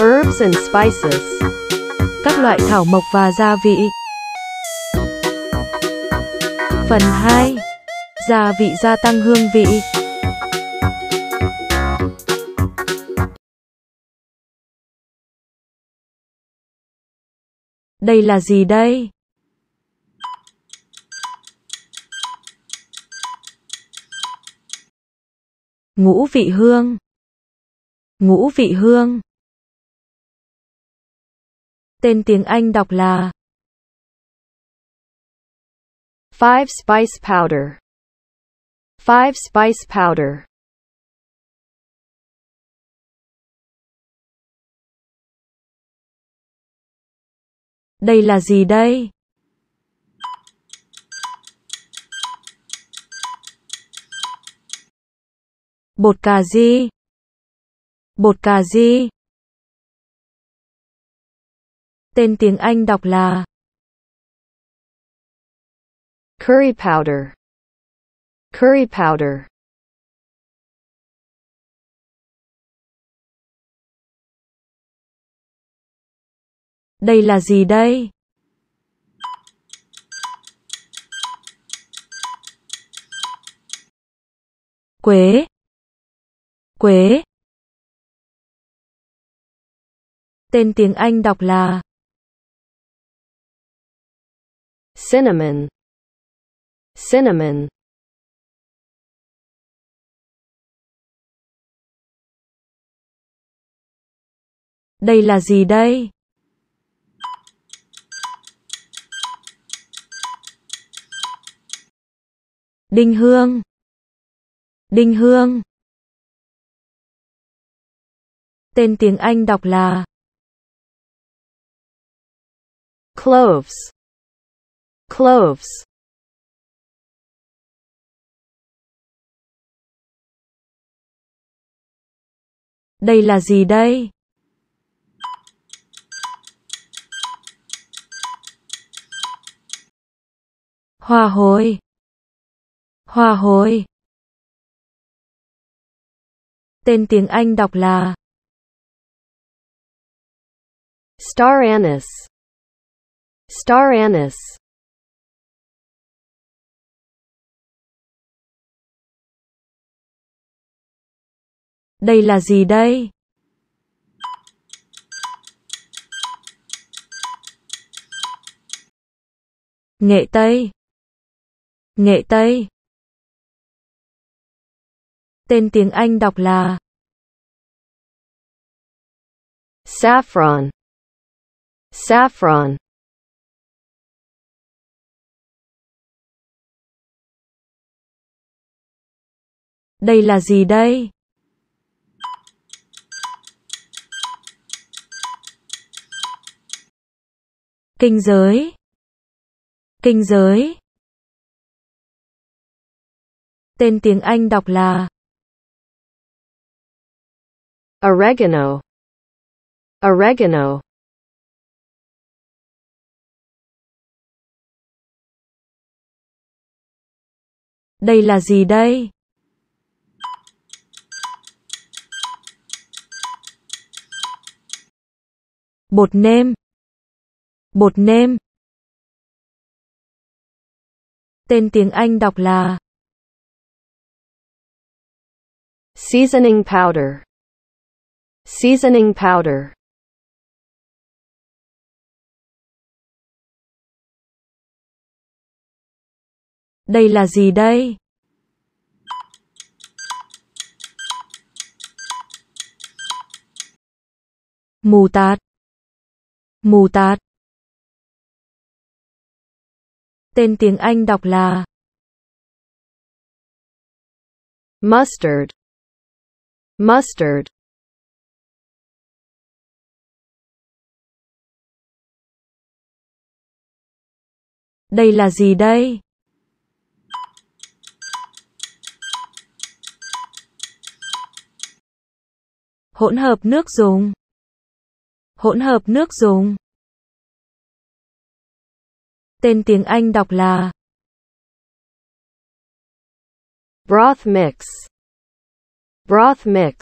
herbs and spices. Các loại thảo mộc và gia vị. Phần 2. Gia vị gia tăng hương vị. Đây là gì đây? Ngũ vị hương Ngũ vị hương Tên tiếng Anh đọc là Five Spice Powder Five Spice Powder Đây là gì đây? Bột cà ri. Bột cà ri. Tên tiếng Anh đọc là Curry powder Curry powder Đây là gì đây? Quế Quế Tên tiếng Anh đọc là cinnamon cinnamon Đây là gì đây? Đinh hương. Đinh hương. Tên tiếng Anh đọc là cloves cloves Đây là gì đây? Hoa hồi. Hoa hồi. Tên tiếng Anh đọc là Star anise. Star anise. Đây là gì đây? Nghệ Tây Nghệ Tây Tên tiếng Anh đọc là Saffron Saffron Đây là gì đây? kinh giới kinh giới tên tiếng anh đọc là oregano oregano đây là gì đây bột nêm Bột nêm. Tên tiếng Anh đọc là Seasoning powder. Seasoning powder. Đây là gì đây? Mù tạt. Mù tạt. Tên tiếng Anh đọc là Mustard Mustard Đây là gì đây? Hỗn hợp nước dùng. Hỗn hợp nước dùng. Tên tiếng Anh đọc là Broth mix. Broth mix.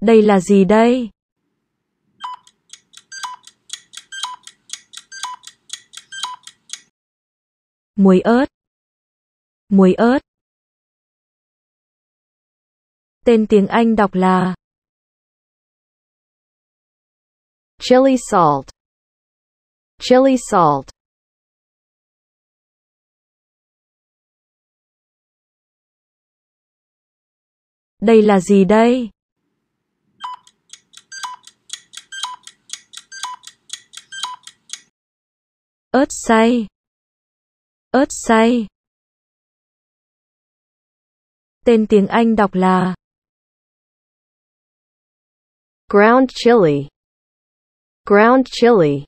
Đây là gì đây? Muối ớt. Muối ớt. Tên tiếng Anh đọc là Chili salt Chili salt Đây là gì đây? ớt xay ớt xay tên tiếng anh đọc là ground chili ground chili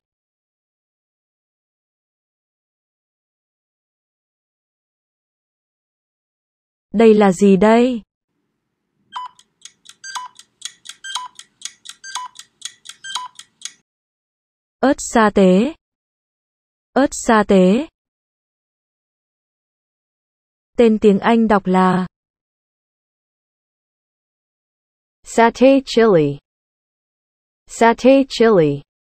Đây là gì đây? ớt sa tế ớt sa tế tên tiếng anh đọc là satay chili satay chili